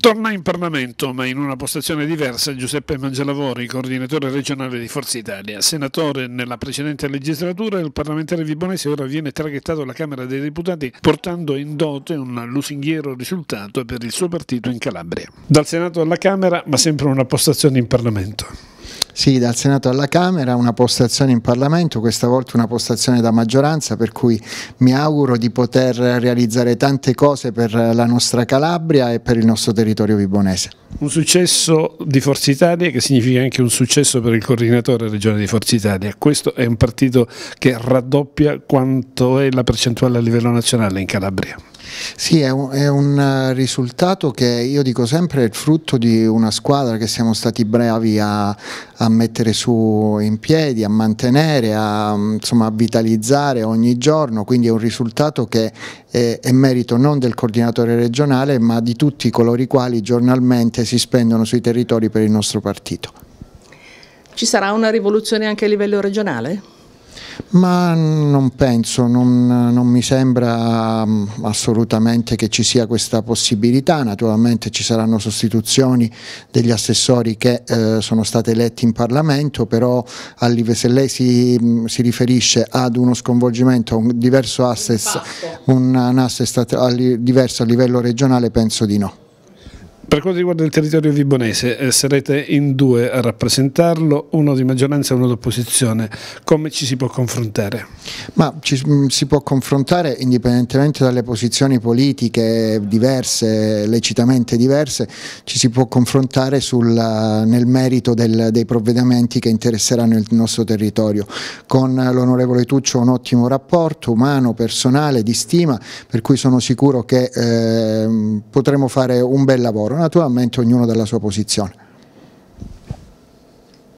Torna in Parlamento, ma in una postazione diversa, Giuseppe Mangialavori, coordinatore regionale di Forza Italia. Senatore nella precedente legislatura, il parlamentare Vibonese ora viene traghettato alla Camera dei Deputati portando in dote un lusinghiero risultato per il suo partito in Calabria. Dal Senato alla Camera, ma sempre una postazione in Parlamento. Sì, dal Senato alla Camera una postazione in Parlamento, questa volta una postazione da maggioranza per cui mi auguro di poter realizzare tante cose per la nostra Calabria e per il nostro territorio vibonese. Un successo di Forza Italia che significa anche un successo per il coordinatore regione di Forza Italia. Questo è un partito che raddoppia quanto è la percentuale a livello nazionale in Calabria. Sì, è un, è un, eh, risultato che io dico sempre è il frutto di una squadra che siamo stati bravi a, a mettere su in piedi, a mantenere, a, mm, insomma, a vitalizzare ogni giorno, quindi è un risultato che eh, è merito non del coordinatore regionale ma di tutti coloro i quali giornalmente si spendono sui territori per il nostro partito. Ci sarà una rivoluzione anche a livello regionale? Ma non penso, non, non mi sembra mm, assolutamente che ci sia questa possibilità, naturalmente ci saranno sostituzioni degli assessori che eh, sono stati eletti in Parlamento, però se lei si, mm, si riferisce ad uno sconvolgimento, un diverso assess, un, un assess a, diverso a livello regionale penso di no. Per quanto riguarda il territorio vibonese eh, sarete in due a rappresentarlo, uno di maggioranza e uno d'opposizione. Come ci si può confrontare? Ma ci mm, si può confrontare indipendentemente dalle posizioni politiche diverse, lecitamente diverse, ci si può confrontare sul, eh, nel merito del, dei provvedimenti che interesseranno il nostro territorio. Con l'onorevole Tuccio un ottimo rapporto umano, personale, di stima, per cui sono sicuro che eh, potremo fare un bel lavoro naturalmente ognuno dalla sua posizione.